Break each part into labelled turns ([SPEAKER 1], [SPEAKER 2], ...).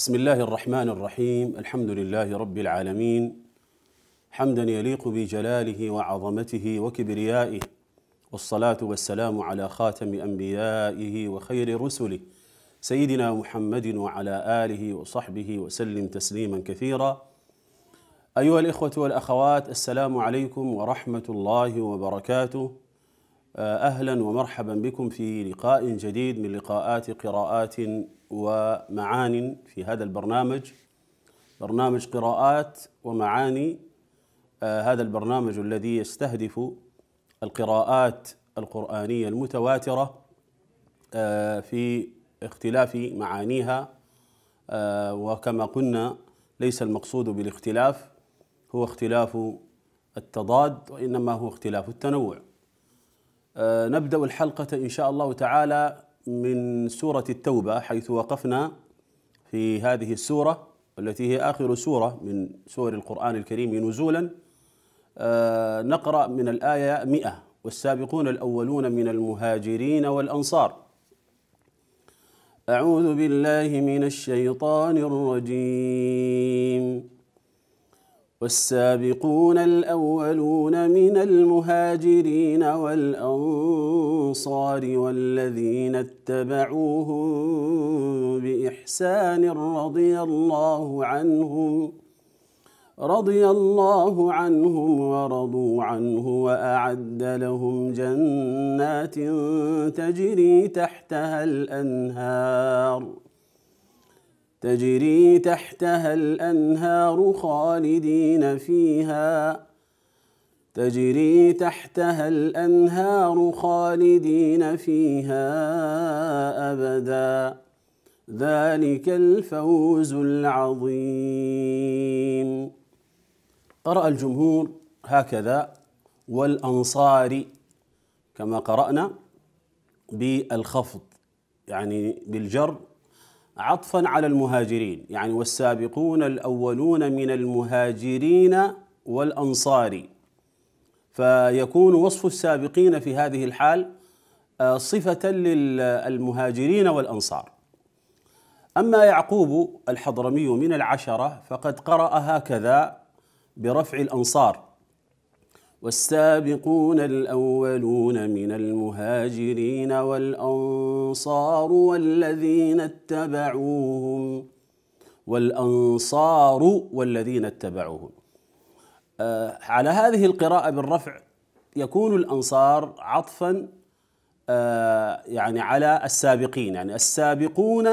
[SPEAKER 1] بسم الله الرحمن الرحيم الحمد لله رب العالمين حمدا يليق بجلاله وعظمته وكبريائه والصلاه والسلام على خاتم انبيائه وخير رسله سيدنا محمد وعلى اله وصحبه وسلم تسليما كثيرا ايها الاخوه والاخوات السلام عليكم ورحمه الله وبركاته اهلا ومرحبا بكم في لقاء جديد من لقاءات قراءات ومعان في هذا البرنامج برنامج قراءات ومعاني آه، هذا البرنامج الذي يستهدف القراءات القرانيه المتواتره آه، في اختلاف معانيها آه، وكما قلنا ليس المقصود بالاختلاف هو اختلاف التضاد وانما هو اختلاف التنوع آه، نبدأ الحلقة إن شاء الله تعالى من سورة التوبة حيث وقفنا في هذه السورة التي هي آخر سورة من سور القرآن الكريم نزولا آه، نقرأ من الآية 100 والسابقون الأولون من المهاجرين والأنصار أعوذ بالله من الشيطان الرجيم والسابقون الاولون من المهاجرين والانصار والذين اتبعوهم باحسان رضي الله عنهم رضي الله عنهم ورضوا عنه واعد لهم جنات تجري تحتها الانهار تجري تحتها الأنهار خالدين فيها تجري تحتها الأنهار خالدين فيها أبدا ذلك الفوز العظيم قرأ الجمهور هكذا والأنصار كما قرأنا بالخفض يعني بالجر عطفا على المهاجرين يعني والسابقون الاولون من المهاجرين والانصار فيكون وصف السابقين في هذه الحال آه، صفه للمهاجرين والانصار اما يعقوب الحضرمي من العشره فقد قرا هكذا برفع الانصار والسابقون الاولون من المهاجرين والانصار والذين اتبعوهم والانصار والذين اتبعوهم آه على هذه القراءه بالرفع يكون الانصار عطفا آه يعني على السابقين يعني السابقون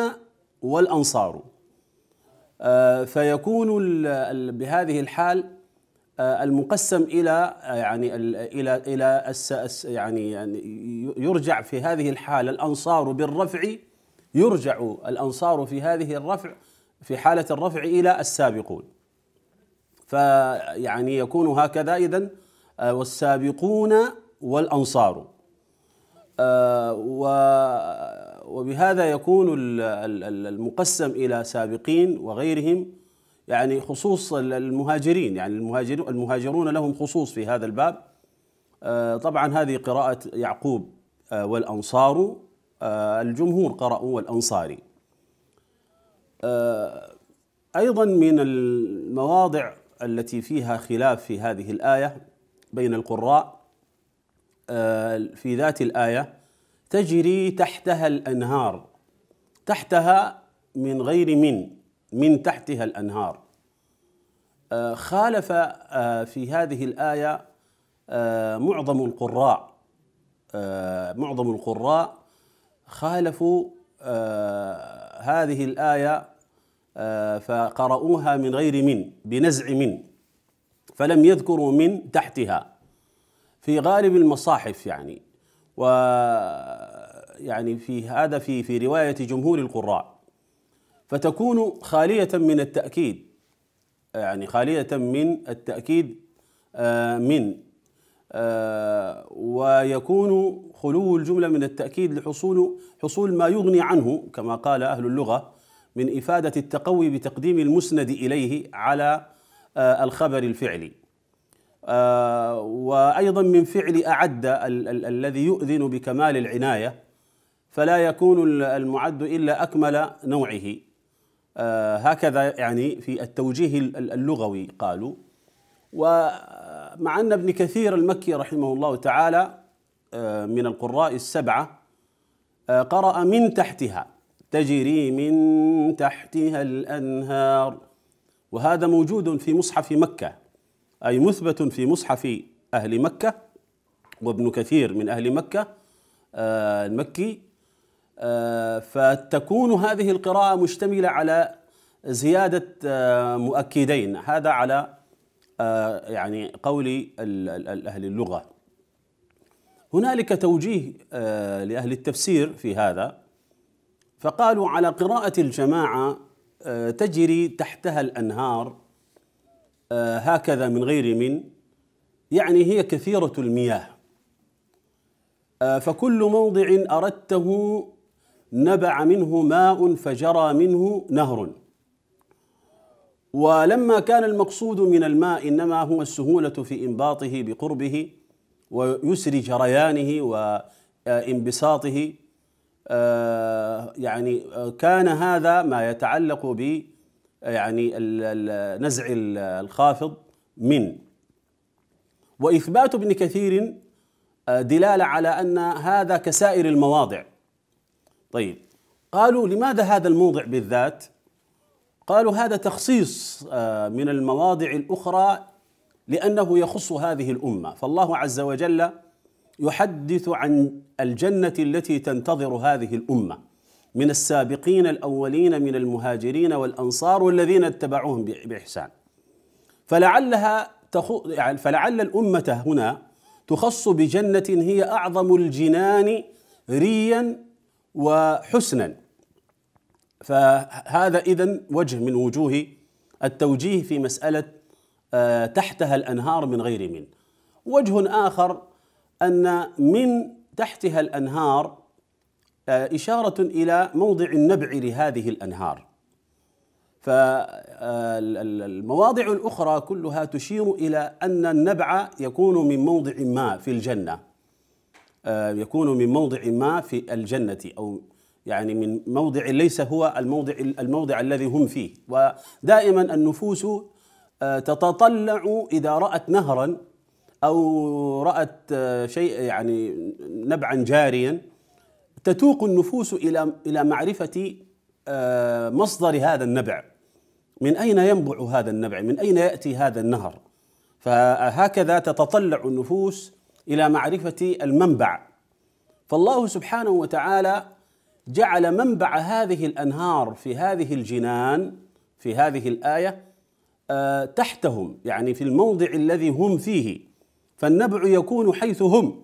[SPEAKER 1] والانصار آه فيكون بهذه الحال آه، المقسم الى آه، يعني الى الى يعني،, يعني يرجع في هذه الحاله الانصار بالرفع يرجع الانصار في هذه الرفع في حاله الرفع الى السابقون فيعني يكون هكذا اذا آه، والسابقون والانصار وبهذا يكون المقسم الى سابقين وغيرهم يعني خصوص المهاجرين يعني المهاجرون المهاجرون لهم خصوص في هذا الباب آه، طبعا هذه قراءة يعقوب آه، والأنصار آه، الجمهور قرأوا والأنصاري أيضا من المواضع التي فيها خلاف في هذه الآية بين القراء في ذات الآية تجري تحتها الأنهار تحتها من غير من من تحتها الانهار آه، خالف آه، في هذه الايه آه، معظم القراء معظم القراء خالفوا هذه الايه فقرأوها من غير من بنزع من فلم يذكروا من تحتها في غالب المصاحف يعني و يعني في هذا في في روايه جمهور القراء فتكون خالية من التأكيد يعني خالية من التأكيد آه، من آه، ويكون خلو الجملة من التأكيد لحصول حصول ما يغني عنه كما قال أهل اللغة من إفادة التقوي بتقديم المسند إليه على آه، الخبر الفعلي وأيضا من فعل أعد ال- ال- الذي يؤذن بكمال العناية فلا يكون المعد إلا أكمل نوعه آه، هكذا يعني في التوجيه اللغوي قالوا ومع أن ابن كثير المكي رحمه الله تعالى آه، من القراء السبعة آه، قرأ من تحتها تجري من تحتها الأنهار وهذا موجود في مصحف مكة أي مثبت في مصحف أهل مكة وابن كثير من أهل مكة المكي آه، فتكون هذه القراءة مشتملة على زيادة آه، مؤكدين هذا على آه، يعني قول أهل اللغة هنالك توجيه لأهل التفسير في هذا فقالوا على قراءة الجماعة تجري تحتها الأنهار هكذا من غير من يعني هي كثيرة المياه فكل موضع أردته نبع منه ماء فجرى منه نهر ولما كان المقصود من الماء انما هو السهوله في انباطه بقربه ويسر جريانه وانبساطه آه، يعني آه، كان هذا ما يتعلق ب يعني نزع الخافض من واثبات ابن كثير آه، دلاله على ان هذا كسائر المواضع طيب قالوا لماذا هذا الموضع بالذات قالوا هذا تخصيص آه، من المواضع الأخرى لأنه يخص هذه الأمة فالله عز وجل يحدث عن الجنة التي تنتظر هذه الأمة من السابقين الأولين من المهاجرين والأنصار والذين اتبعوهم بإحسان فلعلها تخو يعني فلعل الأمة هنا تخص بجنة هي أعظم الجنان ريا وحسنا فهذا إذا وجه من وجوه التوجيه في مسألة آه، تحتها الأنهار من غير من وجه آخر أن من تحتها الأنهار آه، إشارة إلى موضع النبع لهذه الأنهار فالمواضع آه، الأخرى كلها تشير إلى أن النبع يكون من موضع ما في الجنة آه، يكون من موضع ما في الجنة أو يعني من موضع ليس هو الموضع الموضع الذي هم فيه ودائما النفوس آه، تتطلع إذا رأت نهرا أو رأت آه، شيء يعني نبعا جاريا تتوق النفوس إلى إلى معرفة مصدر هذا النبع من أين ينبع هذا النبع من أين يأتي هذا النهر فهكذا تتطلع النفوس الى معرفه المنبع فالله سبحانه وتعالى جعل منبع هذه الانهار في هذه الجنان في هذه الايه آه، تحتهم يعني في الموضع الذي هم فيه فالنبع يكون حيث هم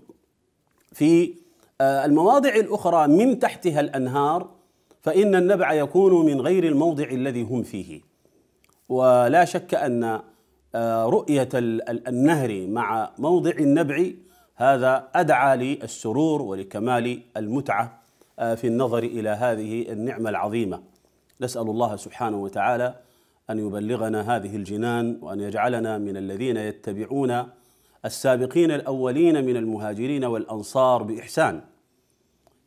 [SPEAKER 1] في آه، المواضع الاخرى من تحتها الانهار فان النبع يكون من غير الموضع الذي هم فيه ولا شك ان آه، رؤيه النهر مع موضع النبع هذا أدعى للسرور ولكمال المتعة آه، في النظر إلى هذه النعمة العظيمة نسأل الله سبحانه وتعالى أن يبلغنا هذه الجنان وأن يجعلنا من الذين يتبعون السابقين الأولين من المهاجرين والأنصار بإحسان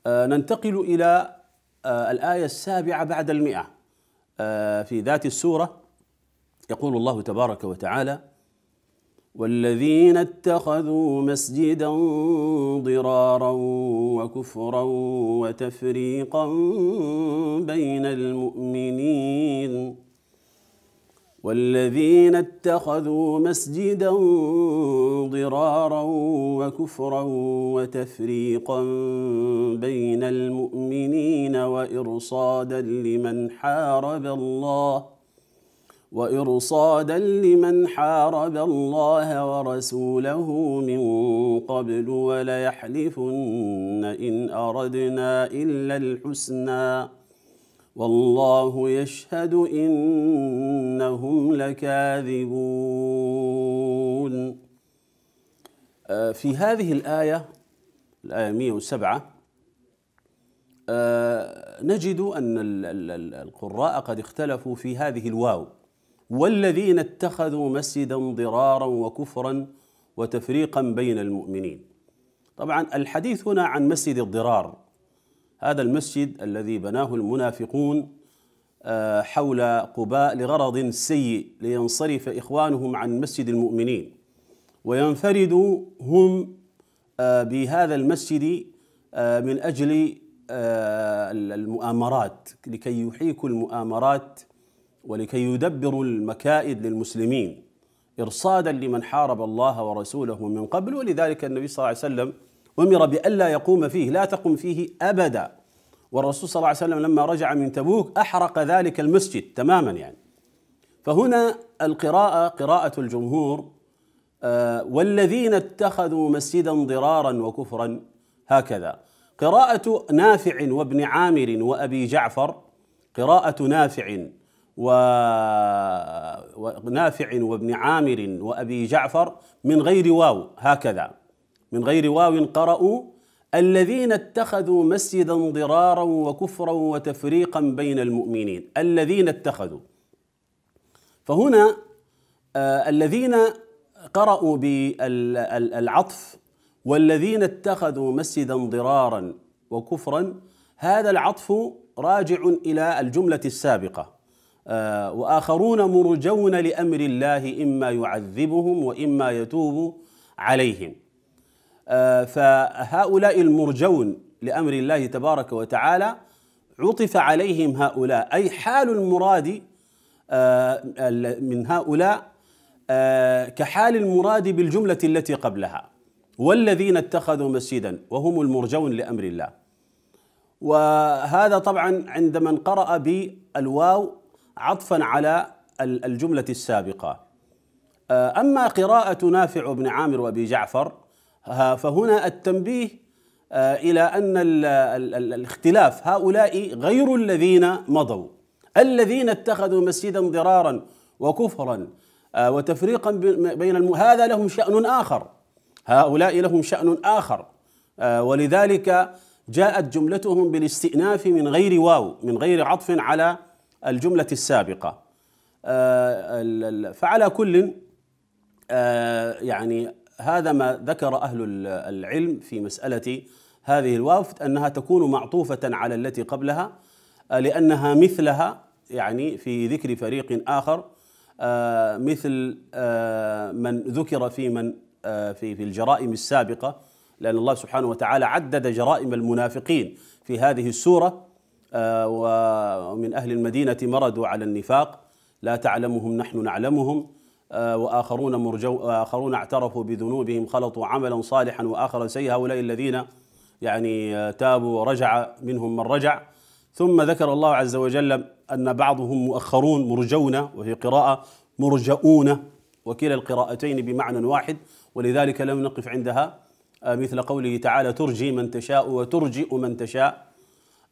[SPEAKER 1] آه، ننتقل إلى آه، الآية السابعة بعد المئة في ذات السورة يقول الله تبارك وتعالى والذين اتخذوا مسجدا ضرارا وكفرا وتفريقا بين المؤمنين والذين اتخذوا مسجدا ضرارا وكفرا وتفريقا بين المؤمنين وارصادا لمن حارب الله وإرصادا لمن حارب الله ورسوله من قبل وليحلفن إن أردنا إلا الحسنى والله يشهد إنهم لكاذبون آه، في هذه الآية الآية 107 آه، نجد أن القراء قد اختلفوا في هذه الواو والذين اتخذوا مسجدا ضرارا وكفرا وتفريقا بين المؤمنين طبعا الحديث هنا عن مسجد الضرار هذا المسجد الذي بناه المنافقون آه، حول قباء لغرض سيء لينصرف اخوانهم عن مسجد المؤمنين وينفردوا هم آه، بهذا المسجد آه، من اجل المؤامرات لكي يحيكوا المؤامرات ولكي يدبروا المكائد للمسلمين إرصادا لمن حارب الله ورسوله من قبل ولذلك النبي صلى الله عليه وسلم أمر بألا يقوم فيه لا تقم فيه أبدا والرسول صلى الله عليه وسلم لما رجع من تبوك أحرق ذلك المسجد تماما يعني فهنا القراءة قراءة الجمهور آه، والذين اتخذوا مسجدا ضرارا وكفرا هكذا قراءة نافع وابن عامر وأبي جعفر قراءة نافع ونافع وابن عامر وأبي جعفر من غير واو هكذا من غير واو قرأوا الذين اتخذوا مسجدا ضرارا وكفرا وتفريقا بين المؤمنين الذين اتخذوا فهنا آه، الذين قرأوا بالعطف والذين اتخذوا مسجدا ضرارا وكفرا هذا العطف راجع إلى الجملة السابقة آه، واخرون مرجون لامر الله اما يعذبهم واما يتوب عليهم آه، فهؤلاء المرجون لامر الله تبارك وتعالى عطف عليهم هؤلاء اي حال المراد آه، من هؤلاء كحال المراد بالجمله التي قبلها والذين اتخذوا مسجدا وهم المرجون لامر الله وهذا طبعا عند من قرأ بالواو عطفا على الجملة السابقة آه، أما قراءة نافع بن عامر وأبي جعفر فهنا التنبيه آه، إلى أن الاختلاف هؤلاء غير الذين مضوا الذين اتخذوا مسجدا ضرارا وكفرا آه، وتفريقا بين الم... هذا لهم شأن آخر هؤلاء لهم شأن آخر ولذلك جاءت جملتهم بالاستئناف من غير واو من غير عطف على الجملة السابقة آه، فعلى كل آه، يعني هذا ما ذكر أهل العلم في مسألة هذه الوافد أنها تكون معطوفة على التي قبلها آه، لأنها مثلها يعني في ذكر فريق آخر مثل من ذكر في من في في الجرائم السابقة لأن الله سبحانه وتعالى عدد جرائم المنافقين في هذه السورة آه، ومن أهل المدينة مردوا على النفاق لا تعلمهم نحن نعلمهم آه، وآخرون, مرجو وآخرون اعترفوا بذنوبهم خلطوا عملا صالحا وآخر سيئا هؤلاء الذين يعني آه، تابوا ورجع منهم من رجع ثم ذكر الله عز وجل أن بعضهم مؤخرون مرجون وهي قراءة مرجؤون وكلا القراءتين بمعنى واحد ولذلك لم نقف عندها مثل قوله تعالى ترجي من تشاء وترجئ من تشاء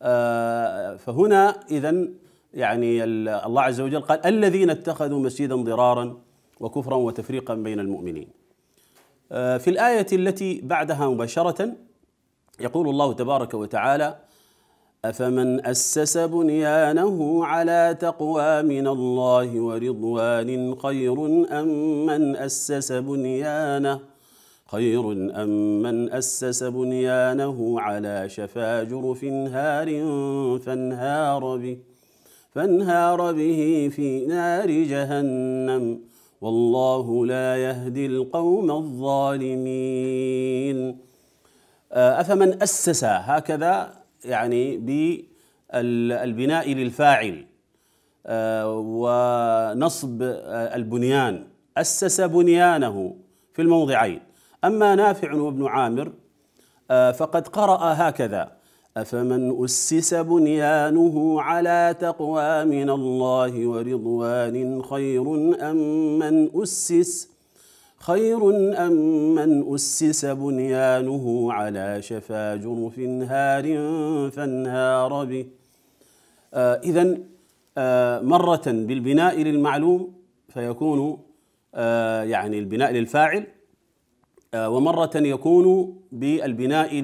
[SPEAKER 1] آه، فهنا إذا يعني الله عز وجل قال الذين اتخذوا مسجدا ضرارا وكفرا وتفريقا بين المؤمنين آه، في الآية التي بعدها مباشرة يقول الله تبارك وتعالى أفمن أسس بنيانه على تقوى من الله ورضوان خير أم من أسس بنيانه خير أم من أسس بنيانه على شفا جرف هار فانهار به فانهار به في نار جهنم والله لا يهدي القوم الظالمين آه، أفمن أسس هكذا يعني بالبناء للفاعل آه، ونصب آه، البنيان أسس بنيانه في الموضعين أما نافع وابن عامر آه، فقد قرأ هكذا أفمن أسس بنيانه على تقوى من الله ورضوان خير أم من أسس خير أم من أسس بنيانه على شفا جرف هار فانهار به آه إذا آه مرة بالبناء للمعلوم فيكون آه يعني البناء للفاعل آه، ومرة يكون بالبناء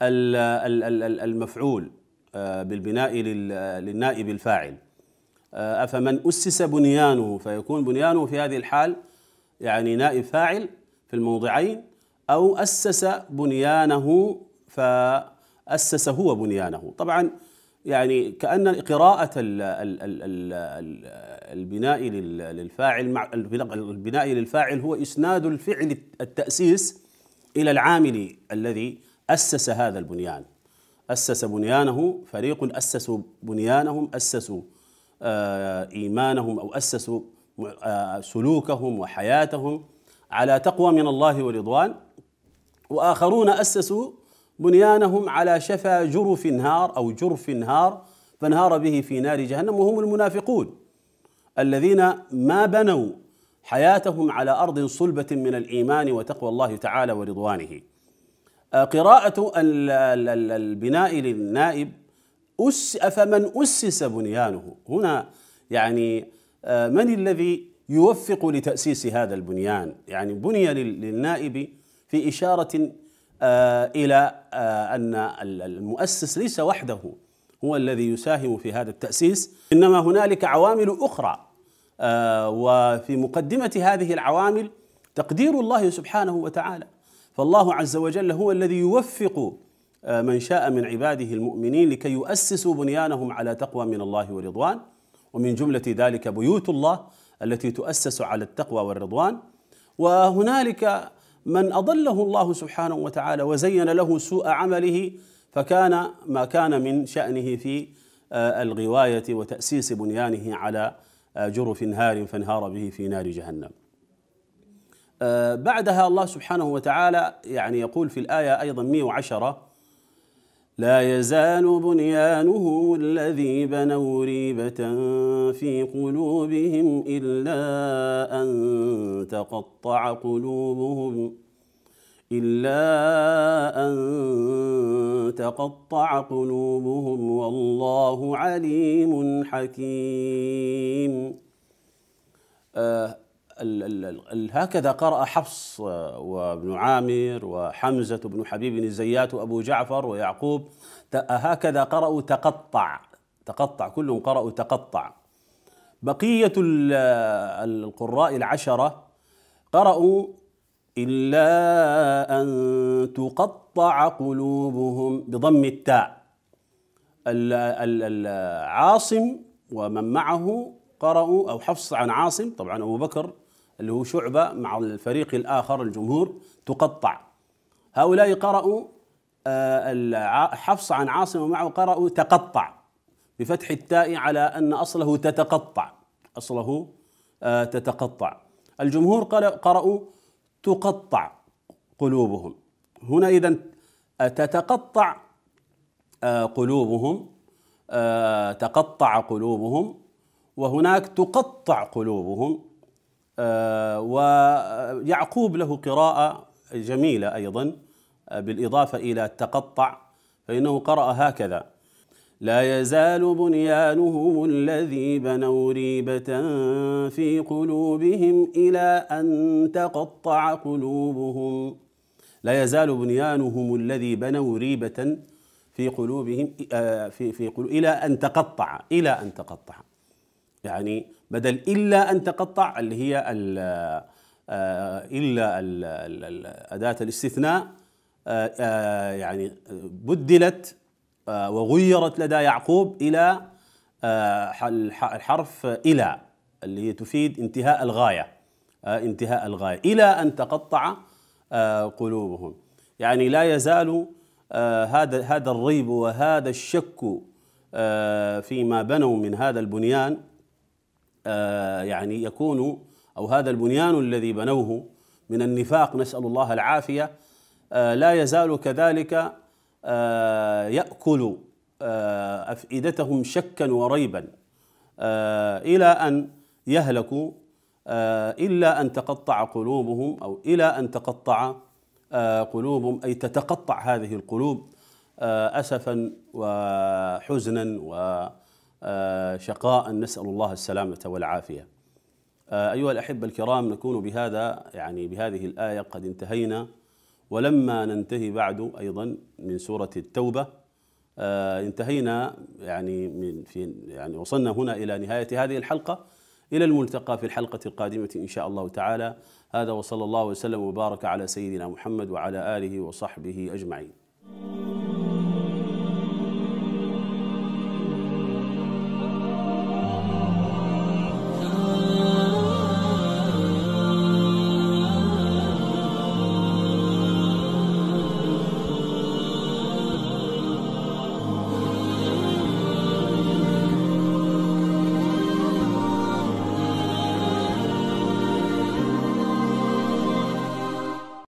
[SPEAKER 1] للمفعول آه، بالبناء للنائب الفاعل آه، أفمن أسس بنيانه فيكون بنيانه في هذه الحال يعني نائب فاعل في الموضعين أو أسس بنيانه فأسس هو بنيانه طبعا يعني كأن قراءة البناء للفاعل مع البناء للفاعل هو إسناد الفعل التأسيس إلى العامل الذي أسس هذا البنيان أسس بنيانه فريق أسسوا بنيانهم أسسوا آه، إيمانهم أو أسسوا آه، سلوكهم وحياتهم على تقوى من الله ورضوان وآخرون أسسوا بنيانهم على شفا جرف نهار او جرف نهار فانهار به في نار جهنم وهم المنافقون الذين ما بنوا حياتهم على ارض صلبه من الايمان وتقوى الله تعالى ورضوانه. آه، قراءة البناء للنائب أس أفمن أسس بنيانه هنا يعني آه، من الذي يوفق لتأسيس هذا البنيان يعني بني للنائب في إشارة آه، الى آه، ان المؤسس ليس وحده هو الذي يساهم في هذا التاسيس انما هنالك عوامل اخرى آه، وفي مقدمه هذه العوامل تقدير الله سبحانه وتعالى فالله عز وجل هو الذي يوفق من شاء من عباده المؤمنين لكي يؤسسوا بنيانهم على تقوى من الله ورضوان ومن جمله ذلك بيوت الله التي تؤسس على التقوى والرضوان وهنالك من اضله الله سبحانه وتعالى وزين له سوء عمله فكان ما كان من شانه في آه، الغوايه وتاسيس بنيانه على آه، جرف هار فانهار به في نار جهنم. آه، بعدها الله سبحانه وتعالى يعني يقول في الايه ايضا 110 لا يزال بنيانهم الذي بنوا ريبة في قلوبهم إلا أن تقطع قلوبهم إلا أن تقطع قلوبهم والله عليم حكيم آه ال ال ال هكذا قرأ حفص آه، وابن عامر وحمزة بن حبيب الزيات وأبو جعفر ويعقوب هكذا قرأوا تقطع تقطع كلهم قرأوا تقطع بقية القراء العشرة قرأوا إلا أن تقطع قلوبهم بضم التاء عاصم ومن معه قرأوا أو حفص عن عاصم طبعا أبو بكر اللي هو شعبة مع الفريق الآخر الجمهور تقطع هؤلاء قرأوا آه، حفص عن عاصم ومعه قرأوا تقطع بفتح التاء على أن أصله تتقطع أصله آه، تتقطع الجمهور قرأوا تقطع قلوبهم هنا إذا آه، تتقطع قلوبهم تقطع قلوبهم وهناك تقطع قلوبهم آه، ويعقوب له قراءة جميلة أيضا آه، بالإضافة إلى التقطع فإنه قرأ هكذا لا يزال بنيانهم الذي بنوا ريبة في قلوبهم إلى أن تقطع قلوبهم لا يزال بنيانهم الذي بنوا ريبة في قلوبهم آه، في في قلوب إلى أن تقطع إلى أن تقطع يعني بدل إلا أن تقطع اللي هي الـ آه، إلا الـ أداة الاستثناء آه، آه، يعني بدلت وغيرت لدى يعقوب إلى الحرف إلى اللي هي تفيد انتهاء الغاية انتهاء الغاية إلى أن تقطع قلوبهم يعني لا يزال هذا هذا الريب وهذا الشك فيما بنوا من هذا البنيان آه، يعني يكون او هذا البنيان الذي بنوه من النفاق نسال الله العافيه آه، لا يزال كذلك آه، ياكل افئدتهم شكا وريبا الى ان يهلكوا الا ان تقطع قلوبهم او الى ان تقطع قلوبهم اي تتقطع هذه القلوب اسفا وحزنا و آه، شقاء نسأل الله السلامة والعافية آه، أيها الأحبة الكرام نكون بهذا يعني بهذه الآية قد انتهينا ولما ننتهي بعد أيضا من سورة التوبة آه، انتهينا يعني من في يعني وصلنا هنا إلى نهاية هذه الحلقة إلى الملتقى في الحلقة القادمة إن شاء الله تعالى هذا وصلى الله وسلم وبارك على سيدنا محمد وعلى آله وصحبه أجمعين